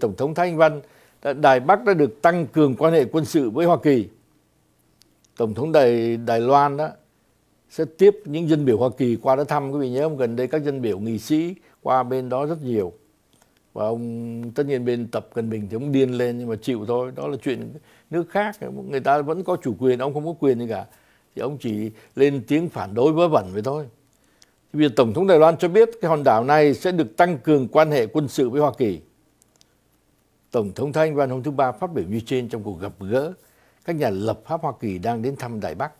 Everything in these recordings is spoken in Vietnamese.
Tổng thống Thái Anh Văn, Đài Bắc đã được tăng cường quan hệ quân sự với Hoa Kỳ. Tổng thống Đài, Đài Loan đó sẽ tiếp những dân biểu Hoa Kỳ qua đó thăm. Quý vị nhớ không? Gần đây các dân biểu nghị sĩ qua bên đó rất nhiều. Và ông tất nhiên bên Tập Cận Bình thì ông điên lên nhưng mà chịu thôi. Đó là chuyện nước khác. Người ta vẫn có chủ quyền, ông không có quyền gì cả. Thì ông chỉ lên tiếng phản đối vớ vẩn vậy thôi. Vì Tổng thống Đài Loan cho biết cái hòn đảo này sẽ được tăng cường quan hệ quân sự với Hoa Kỳ. Tổng thống Thanh Văn hôm thứ Ba phát biểu như trên trong cuộc gặp gỡ các nhà lập pháp Hoa Kỳ đang đến thăm Đài Bắc.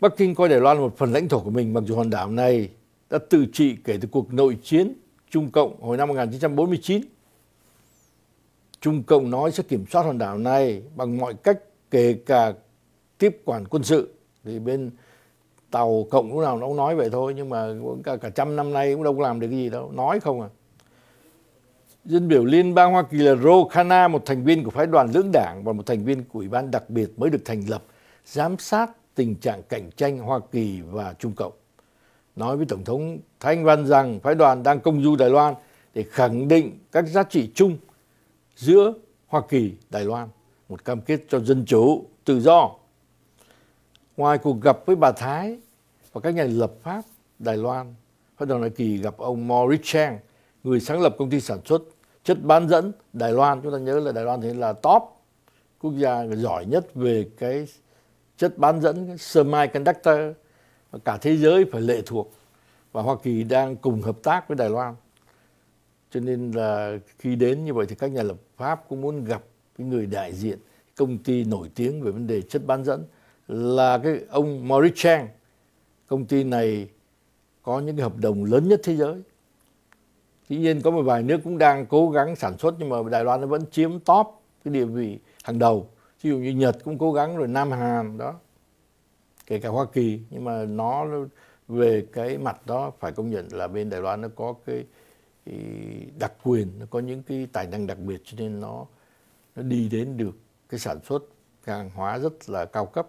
Bắc Kinh coi Đài Loan là một phần lãnh thổ của mình mặc dù hòn đảo này đã tự trị kể từ cuộc nội chiến Trung Cộng hồi năm 1949. Trung Cộng nói sẽ kiểm soát hòn đảo này bằng mọi cách kể cả tiếp quản quân sự. Thì bên tàu Cộng lúc nào nó cũng nói vậy thôi nhưng mà cả, cả trăm năm nay cũng đâu có làm được cái gì đâu. Nói không à. Dân biểu Liên bang Hoa Kỳ là Ro Khanna, một thành viên của phái đoàn lưỡng đảng và một thành viên của Ủy ban đặc biệt mới được thành lập, giám sát tình trạng cạnh tranh Hoa Kỳ và Trung Cộng. Nói với Tổng thống Thanh Văn rằng phái đoàn đang công du Đài Loan để khẳng định các giá trị chung giữa Hoa Kỳ, Đài Loan, một cam kết cho dân chủ, tự do. Ngoài cuộc gặp với bà Thái và các nhà lập pháp Đài Loan, phái đoàn Hoa Kỳ gặp ông Maurice Chang, người sáng lập công ty sản xuất chất bán dẫn Đài Loan chúng ta nhớ là Đài Loan thì là top quốc gia giỏi nhất về cái chất bán dẫn semiconductor và cả thế giới phải lệ thuộc và Hoa Kỳ đang cùng hợp tác với Đài Loan cho nên là khi đến như vậy thì các nhà lập pháp cũng muốn gặp cái người đại diện công ty nổi tiếng về vấn đề chất bán dẫn là cái ông Maurice Chang công ty này có những cái hợp đồng lớn nhất thế giới Tuy nhiên có một vài nước cũng đang cố gắng sản xuất nhưng mà Đài Loan nó vẫn chiếm top cái địa vị hàng đầu. Ví dụ như Nhật cũng cố gắng rồi Nam Hàn đó. Kể cả Hoa Kỳ nhưng mà nó về cái mặt đó phải công nhận là bên Đài Loan nó có cái, đặc quyền, nó có những cái tài năng đặc biệt cho nên nó nó đi đến được cái sản xuất hàng hóa rất là cao cấp.